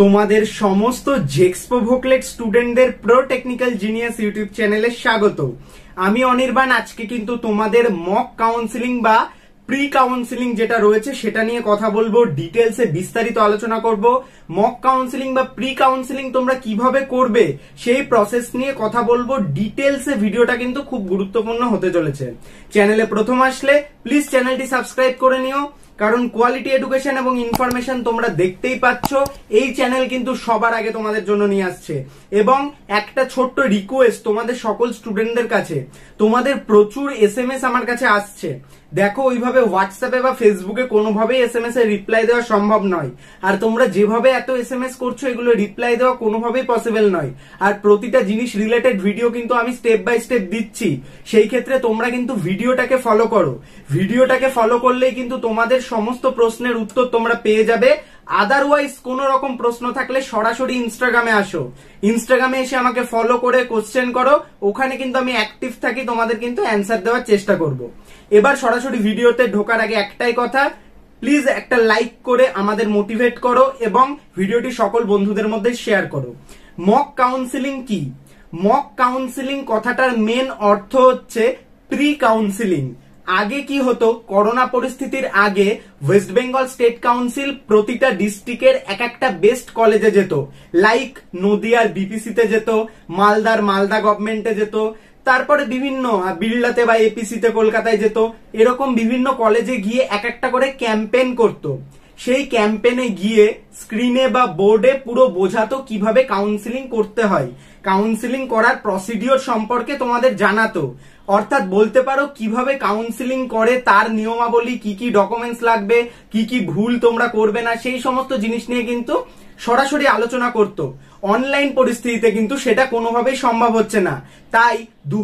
তোমাদের সমস্ত জেক্সপো ভোকলেট স্টুডেন্টদের প্রো টেকনিক্যাল জিনিয়াস ইউটিউব চ্যানেলে স্বাগত আমি অনির্বাণ আজকে কিন্তু তোমাদের মক কাউন্সিলিং বা প্রি কাউন্সিলিং যেটা রয়েছে সেটা নিয়ে কথা বলবো ডিটেলসে বিস্তারিত আলোচনা করব মক কাউন্সিলিং বা প্রি কাউন্সিলিং তোমরা কিভাবে করবে সেই প্রসেস নিয়ে কথা বলবো ডিটেলসে ভিডিওটা কিন্তু খুব গুরুত্বপূর্ণ হতে চলেছে চ্যানেলে প্রথম আসলে প্লিজ চ্যানেলটি সাবস্ক্রাইব করে নিও কারণ কোয়ালিটি এডুকেশন এবং ইনফরমেশন তোমরা দেখতেই পাচ্ছ এই চ্যানেল কিন্তু সবার আগে তোমাদের জন্য নিয়ে আসছে এবং একটা ছোট্ট রিকোয়েস্ট তোমাদের সকল স্টুডেন্টদের কাছে তোমাদের প্রচুর এস এম এস আমার কাছে আসছে দেখো ওইভাবে হোয়াটসঅ্যাপে বা ফেসবুকে কোনোভাবেই এস এম এস এর রিপ্লাই দেওয়া সম্ভব নয় আর তোমরা যেভাবে এত এস এম এস করছো এগুলো রিপ্লাই দেওয়া কোনোভাবেই পসিবল নয় আর প্রতিটা জিনিস রিলেটেড ভিডিও কিন্তু আমি স্টেপ বাই স্টেপ দিচ্ছি সেই ক্ষেত্রে তোমরা কিন্তু ভিডিওটাকে ফলো করো ভিডিওটাকে ফলো করলেই কিন্তু তোমাদের সমস্ত প্রশ্নের উত্তর তোমরা পেয়ে যাবে আদারওয়াইজ কোন রকম প্রশ্ন থাকলে সরাসরি ইনস্টাগ্রামে আসো ইনস্টাগ্রামে এসে আমাকে ফলো করে কোশ্চেন করো ওখানে কিন্তু আমি অ্যাক্টিভ থাকি তোমাদের কিন্তু অ্যান্সার দেওয়ার চেষ্টা করব। এবার সরাসরি ভিডিওতে ঢোকার আগে একটাই কথা প্লিজ একটা লাইক করে আমাদের মোটিভেট করো এবং ভিডিওটি সকল বন্ধুদের মধ্যে শেয়ার করো মক কাউন্সিলিং কি মক কাউন্সিলিং কথাটার মেন অর্থ হচ্ছে প্রি কাউন্সিলিং আগে কি হতো করোনা পরিস্থিতির আগে ওয়েস্ট বেঙ্গল স্টেট কাউন্সিল প্রতিটা ডিস্ট্রিক্টের এক একটা বেস্ট কলেজে যেত লাইক নদিয়ার বিপিসিতে যেত মালদার মালদা গভর্নমেন্টে যেত তারপরে বিভিন্ন বিড়লাতে বা এপিসিতে কলকাতায় যেত এরকম বিভিন্ন কলেজে গিয়ে এক একটা করে ক্যাম্পেন করতো সেই ক্যাম্পেনে গিয়ে স্ক্রিনে বা বোর্ডে পুরো বোঝাতো কিভাবে কাউন্সিলিং করতে হয় কাউন্সিলিং করার প্রসিডিওর সম্পর্কে তোমাদের জানাতো অর্থাৎ বলতে পারো কিভাবে কাউন্সিলিং করে তার নিয়মাবলী কি কি ডকুমেন্টস লাগবে কি কি ভুল তোমরা করবে না সেই সমস্ত জিনিস নিয়ে কিন্তু সরাসরি আলোচনা করত অনলাইন পরিস্থিতিতে কিন্তু সেটা কোনোভাবেই সম্ভব হচ্ছে না তাই দু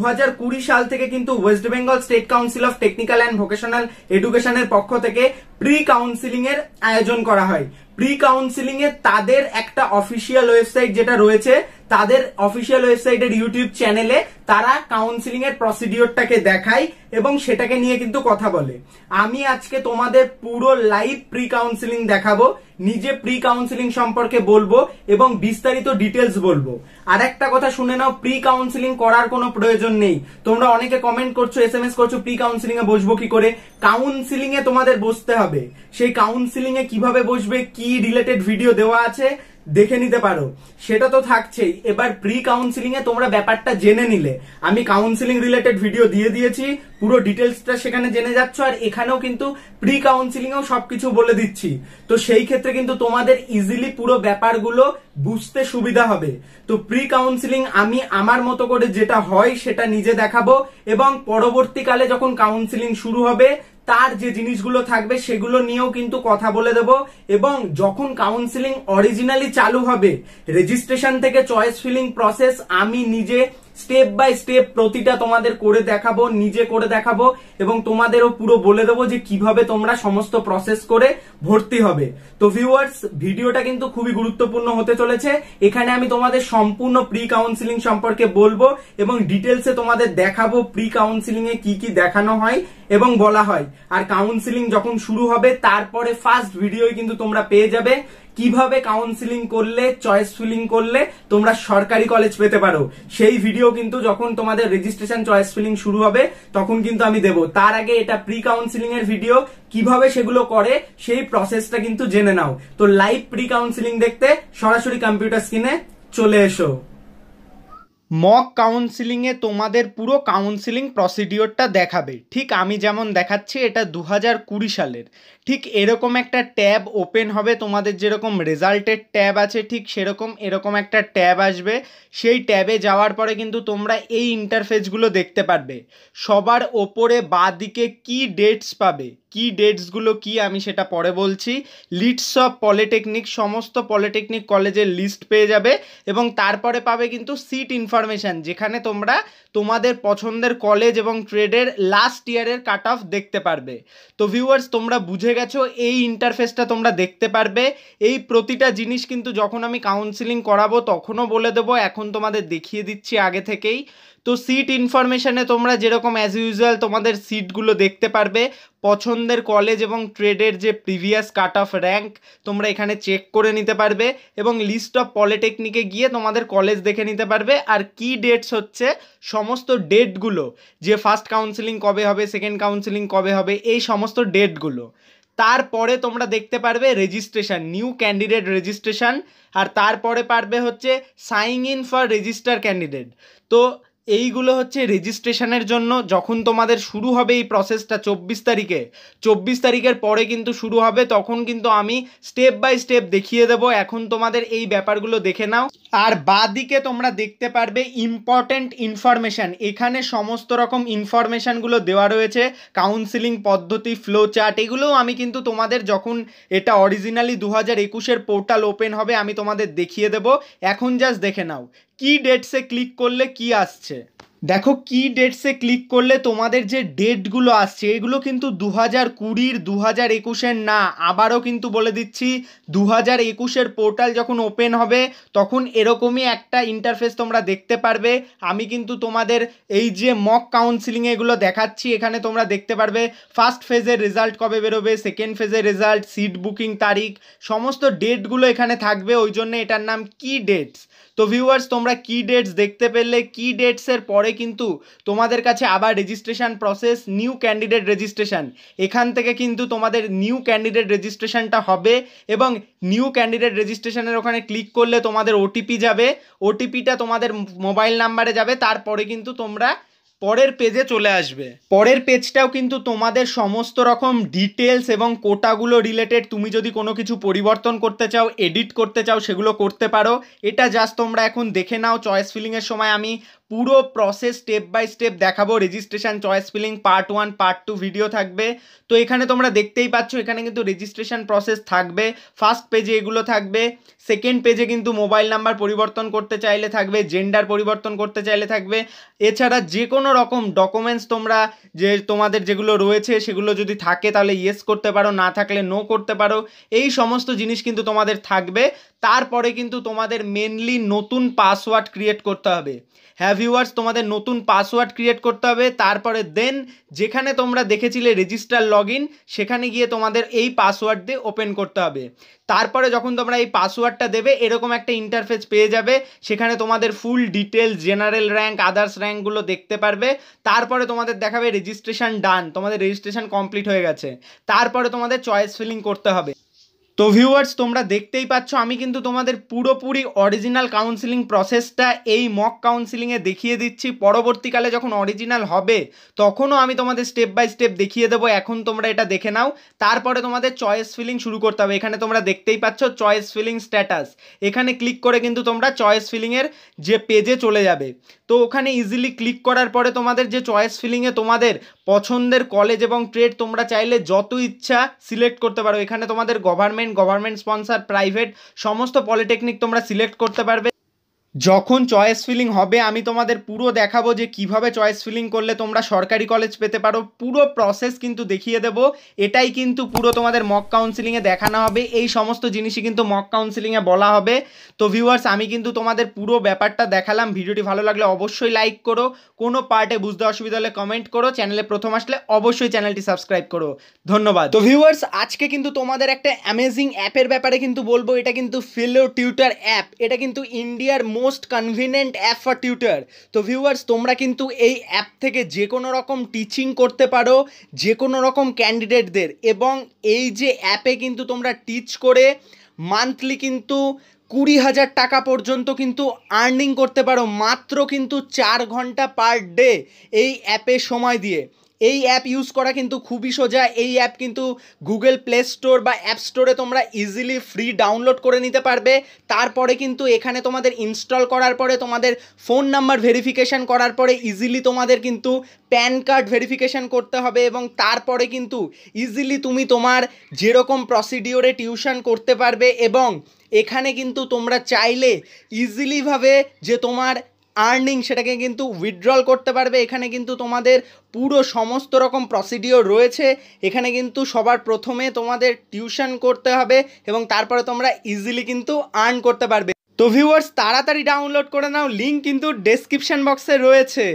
সাল থেকে কিন্তু West Bengal State Council of Technical and Vocational এডুকেশনের পক্ষ থেকে প্রি কাউন্সিলিং এর আয়োজন করা হয় প্রি কাউন্সিলিং এ তাদের একটা অফিসিয়াল ওয়েবসাইট যেটা রয়েছে তাদের অফিসিয়াল ওয়েবসাইটের ইউটিউব চ্যানেলে তারা কাউন্সিলিং এর প্রসিডিওরটাকে দেখায় এবং সেটাকে নিয়ে কিন্তু কথা বলে আমি আজকে তোমাদের পুরো লাইভ প্রি কাউন্সিলিং দেখাবো নিজে প্রি কাউন্সিলিং সম্পর্কে বলবো এবং বিস্তারিত ডিটেলস বলবো আর একটা কথা শুনে নাও প্রি কাউন্সিলিং করার কোনো প্রয়োজন নেই তোমরা অনেকে কমেন্ট করছো এস এম এস করছো প্রি কাউন্সিলিং এ বসবো কি করে কাউন্সিলিং এ তোমাদের বসতে হবে সেই কাউন্সিলিং এ কিভাবে বসবে কি রিলেটেড ভিডিও দেওয়া আছে দেখে নিতে পারো সেটা তো থাকছেই এবার প্রি কাউন্সিলিং এ তোমরা ব্যাপারটা জেনে নিলে আমি কাউন্সিলিং রিলেটেড ভিডিও দিয়ে দিয়েছি পুরো ডিটেলসটা সেখানে জেনে যাচ্ছ আর এখানেও কিন্তু প্রি এও সবকিছু বলে দিচ্ছি তো সেই ক্ষেত্রে কিন্তু তোমাদের ইজিলি পুরো ব্যাপারগুলো বুঝতে সুবিধা হবে তো প্রি কাউন্সিলিং আমি আমার মতো করে যেটা হয় সেটা নিজে দেখাবো এবং পরবর্তীকালে যখন কাউন্সিলিং শুরু হবে তার যে জিনিসগুলো থাকবে সেগুলো নিয়েও কিন্তু কথা বলে দেব এবং যখন কাউন্সিলিং অরিজিনালি চালু হবে রেজিস্ট্রেশন থেকে চয়েস ফিলিং প্রসেস আমি নিজে স্টেপ বাই স্টেপ প্রতিটা তোমাদের করে দেখাবো নিজে করে দেখাবো এবং তোমাদেরও পুরো বলে দেবো যে কিভাবে তোমরা সমস্ত প্রসেস করে ভর্তি হবে তো ভিউয়ার্স ভিডিওটা কিন্তু খুবই গুরুত্বপূর্ণ হতে চলেছে এখানে আমি তোমাদের সম্পূর্ণ প্রি কাউন্সিলিং সম্পর্কে বলবো এবং ডিটেলসে তোমাদের দেখাবো প্রি কাউন্সিলিং এ কি কি দেখানো হয় এবং বলা হয় আর কাউন্সিলিং যখন শুরু হবে তারপরে ফার্স্ট ভিডিওই কিন্তু তোমরা পেয়ে যাবে কিভাবে কাউন্সিলিং করলে চয়েস ফিলিং করলে তোমরা সরকারি কলেজ পেতে পারো সেই ভিডিও কিন্তু যখন তোমাদের রেজিস্ট্রেশন চয়েস ফিলিং শুরু হবে তখন কিন্তু আমি দেব তার আগে এটা প্রি কাউন্সিলিং এর ভিডিও কিভাবে সেগুলো করে সেই প্রসেসটা কিন্তু জেনে নাও তো লাইভ প্রি কাউন্সিলিং দেখতে সরাসরি কম্পিউটার স্ক্রিনে চলে এসো মক কাউন্সিলিংয়ে তোমাদের পুরো কাউন্সিলিং প্রসিডিওরটা দেখাবে ঠিক আমি যেমন দেখাচ্ছি এটা দু হাজার কুড়ি সালের ঠিক এরকম একটা ট্যাব ওপেন হবে তোমাদের যেরকম রেজাল্টের ট্যাব আছে ঠিক সেরকম এরকম একটা ট্যাব আসবে সেই ট্যাবে যাওয়ার পরে কিন্তু তোমরা এই ইন্টারফেসগুলো দেখতে পারবে সবার ওপরে বাঁ দিকে কী ডেটস পাবে কি ডেটসগুলো কি আমি সেটা পরে বলছি লিডস অফ পলিটেকনিক সমস্ত পলিটেকনিক কলেজের লিস্ট পেয়ে যাবে এবং তারপরে পাবে কিন্তু সিট ইনফরমেশান যেখানে তোমরা তোমাদের পছন্দের কলেজ এবং ট্রেডের লাস্ট ইয়ারের কাট অফ দেখতে পারবে তো ভিউয়ার্স তোমরা বুঝে গেছো এই ইন্টারফেসটা তোমরা দেখতে পারবে এই প্রতিটা জিনিস কিন্তু যখন আমি কাউন্সিলিং করাবো তখনও বলে দেবো এখন তোমাদের দেখিয়ে দিচ্ছি আগে থেকেই তো সিট ইনফরমেশানে তোমরা যেরকম অ্যাজ ইউজুয়াল তোমাদের সিটগুলো দেখতে পারবে পছন্দের কলেজ এবং ট্রেডের যে প্রিভিয়াস কাট অফ র্যাঙ্ক তোমরা এখানে চেক করে নিতে পারবে এবং লিস্ট অফ পলিটেকনিকে গিয়ে তোমাদের কলেজ দেখে নিতে পারবে আর কি ডেটস হচ্ছে সমস্ত ডেটগুলো যে ফার্স্ট কাউন্সিলিং কবে হবে সেকেন্ড কাউন্সিলিং কবে হবে এই সমস্ত ডেটগুলো তারপরে তোমরা দেখতে পারবে রেজিস্ট্রেশন নিউ ক্যান্ডিডেট রেজিস্ট্রেশন আর তারপরে পারবে হচ্ছে sign in for register candidate তো এইগুলো হচ্ছে রেজিস্ট্রেশনের জন্য যখন তোমাদের শুরু হবে এই প্রসেসটা চব্বিশ তারিখে চব্বিশ তারিখের পরে কিন্তু শুরু হবে তখন কিন্তু আমি স্টেপ বাই স্টেপ দেখিয়ে দেব এখন তোমাদের এই ব্যাপারগুলো দেখে নাও আর বাদিকে তোমরা দেখতে পারবে ইম্পর্ট্যান্ট ইনফরমেশান এখানে সমস্ত রকম ইনফরমেশানগুলো দেওয়া রয়েছে কাউন্সিলিং পদ্ধতি ফ্লো চার্ট এগুলোও আমি কিন্তু তোমাদের যখন এটা অরিজিনালি দু হাজার একুশের পোর্টাল ওপেন হবে আমি তোমাদের দেখিয়ে দেব এখন জাস্ট দেখে নাও কি ডেটসে ক্লিক করলে কি আসছে দেখো কি ডেটসে ক্লিক করলে তোমাদের যে ডেটগুলো আসছে এগুলো কিন্তু দু হাজার কুড়ির দু হাজার একুশের না আবারও কিন্তু বলে দিচ্ছি দু হাজার একুশের পোর্টাল যখন ওপেন হবে তখন এরকমই একটা ইন্টারফেস তোমরা দেখতে পারবে আমি কিন্তু তোমাদের এই যে মক কাউন্সিলিং এগুলো দেখাচ্ছি এখানে তোমরা দেখতে পারবে ফার্স্ট ফেজের রেজাল্ট কবে বেরোবে সেকেন্ড ফেজের রেজাল্ট সিট বুকিং তারিখ সমস্ত ডেটগুলো এখানে থাকবে ওই জন্য এটার নাম কি ডেটস তো ভিউয়ার্স তোমরা কি ডেটস দেখতে পেলে কি ডেটসের পরে কিন্তু তোমাদের কাছে আবার registration process new candidate registration এখান থেকে কিন্তু তোমাদের নিউ ক্যান্ডিডেট রেজিস্ট্রেশনটা হবে এবং নিউ ক্যান্ডিডেট রেজিস্ট্রেশনের ওখানে ক্লিক করলে তোমাদের ওটিপি যাবে ওটিপিটা তোমাদের মোবাইল নাম্বারে যাবে তারপরে কিন্তু তোমরা পরের পেজে চলে আসবে পরের পেজটাও কিন্তু তোমাদের সমস্ত রকম ডিটেলস এবং কোটাগুলো রিলেটেড তুমি যদি কোনো কিছু পরিবর্তন করতে চাও এডিট করতে চাও সেগুলো করতে পারো এটা জাস্ট তোমরা এখন দেখে নাও চয়েস ফিলিংয়ের সময় আমি পুরো প্রসেস স্টেপ বাই স্টেপ দেখাবো registration choice filling part one part two video থাকবে তো এখানে তোমরা দেখতেই পাচ্ছ এখানে কিন্তু রেজিস্ট্রেশন প্রসেস থাকবে ফার্স্ট পেজে এগুলো থাকবে সেকেন্ড পেজে কিন্তু মোবাইল নাম্বার পরিবর্তন করতে চাইলে থাকবে জেন্ডার পরিবর্তন করতে চাইলে থাকবে এছাড়া যে কোনো রকম ডকুমেন্টস তোমরা যে তোমাদের যেগুলো রয়েছে সেগুলো যদি থাকে তাহলে ইয়েস করতে পারো না থাকলে নো করতে পারো এই সমস্ত জিনিস কিন্তু তোমাদের থাকবে তারপরে কিন্তু তোমাদের মেনলি নতুন পাসওয়ার্ড ক্রিয়েট করতে হবে হ্যাভ ভিউয়ার্স তোমাদের নতুন পাসওয়ার্ড ক্রিয়েট করতে হবে তারপরে দেন যেখানে তোমরা দেখেছিলে রেজিস্টার লগ সেখানে গিয়ে তোমাদের এই পাসওয়ার্ড দিয়ে ওপেন করতে হবে তারপরে যখন তোমরা এই পাসওয়ার্ডটা দেবে এরকম একটা ইন্টারফেস পেয়ে যাবে সেখানে তোমাদের full details general rank others র্যাঙ্কগুলো দেখতে পারবে তারপরে তোমাদের দেখাবে রেজিস্ট্রেশন ডান তোমাদের রেজিস্ট্রেশন কমপ্লিট হয়ে গেছে তারপরে তোমাদের চয়েস ফিলিং করতে হবে তো ভিউয়ার্স তোমরা দেখতেই পাচ্ছ আমি কিন্তু তোমাদের পুরোপুরি অরিজিনাল কাউন্সিলিং প্রসেসটা এই মক কাউন্সিলিংয়ে দেখিয়ে দিচ্ছি পরবর্তীকালে যখন অরিজিনাল হবে তখনও আমি তোমাদের স্টেপ বাই স্টেপ দেখিয়ে দেবো এখন তোমরা এটা দেখে নাও তারপরে তোমাদের চয়েস ফিলিং শুরু করতে হবে এখানে তোমরা দেখতেই পাচ্ছ চয়েস ফিলিং স্ট্যাটাস এখানে ক্লিক করে কিন্তু তোমরা চয়েস ফিলিংয়ের যে পেজে চলে যাবে তো ওখানে ইজিলি ক্লিক করার পরে তোমাদের যে চয়েস ফিলিংয়ে তোমাদের পছন্দের কলেজ এবং ট্রেড তোমরা চাইলে যত ইচ্ছা সিলেক্ট করতে পারো এখানে তোমাদের government government government sponsor private সমস্ত পলিটেকনিক তোমরা সিলেক্ট করতে পারবে যখন চয়েস ফিলিং হবে আমি তোমাদের পুরো দেখাবো যে কিভাবে চয়েস ফিলিং করলে তোমরা সরকারি কলেজ পেতে পারো পুরো প্রসেস কিন্তু দেখিয়ে দেব এটাই কিন্তু পুরো তোমাদের মক কাউন্সিলিংয়ে দেখানো হবে এই সমস্ত জিনিসই কিন্তু মক কাউন্সিলিংয়ে বলা হবে তো ভিউয়ার্স আমি কিন্তু তোমাদের পুরো ব্যাপারটা দেখালাম ভিডিওটি ভালো লাগলে অবশ্যই লাইক করো কোনো পার্টে বুঝতে অসুবিধা হলে কমেন্ট করো চ্যানেলে প্রথম আসলে অবশ্যই চ্যানেলটি সাবস্ক্রাইব করো ধন্যবাদ তো ভিউয়ার্স আজকে কিন্তু তোমাদের একটা অ্যামেজিং অ্যাপের ব্যাপারে কিন্তু বলবো এটা কিন্তু ফিলো টিউটার অ্যাপ এটা কিন্তু ইন্ডিয়ার most convenient app for tutor তো ভিউয়ার্স তোমরা কিন্তু এই অ্যাপ থেকে যে কোনো রকম টিচিং করতে পারো যে কোনো রকম ক্যান্ডিডেটদের এবং এই যে অ্যাপে কিন্তু তোমরা টিচ করে মান্থলি কিন্তু কুড়ি হাজার টাকা পর্যন্ত কিন্তু আর্নিং করতে পারো মাত্র কিন্তু চার ঘন্টা পার ডে এই অ্যাপে সময় দিয়ে এই অ্যাপ ইউজ করা কিন্তু খুবই সোজা এই অ্যাপ কিন্তু গুগল প্লে স্টোর বা অ্যাপ স্টোরে তোমরা ইজিলি ফ্রি ডাউনলোড করে নিতে পারবে তারপরে কিন্তু এখানে তোমাদের ইনস্টল করার পরে তোমাদের ফোন নাম্বার ভেরিফিকেশান করার পরে ইজিলি তোমাদের কিন্তু প্যান কার্ড ভেরিফিকেশান করতে হবে এবং তারপরে কিন্তু ইজিলি তুমি তোমার যেরকম প্রসিডিওরে টিউশন করতে পারবে এবং এখানে কিন্তু তোমরা চাইলে ইজিলিভাবে যে তোমার আর্নিং সেটাকে কিন্তু উইথড্রল করতে পারবে এখানে কিন্তু তোমাদের পুরো সমস্ত রকম প্রসিডিওর রয়েছে এখানে কিন্তু সবার প্রথমে তোমাদের টিউশন করতে হবে এবং তারপরে তোমরা ইজিলি কিন্তু আর্ন করতে পারবে তো ভিউয়ার্স তাড়াতাড়ি ডাউনলোড করে নাও লিঙ্ক কিন্তু ডেসক্রিপশান বক্সে রয়েছে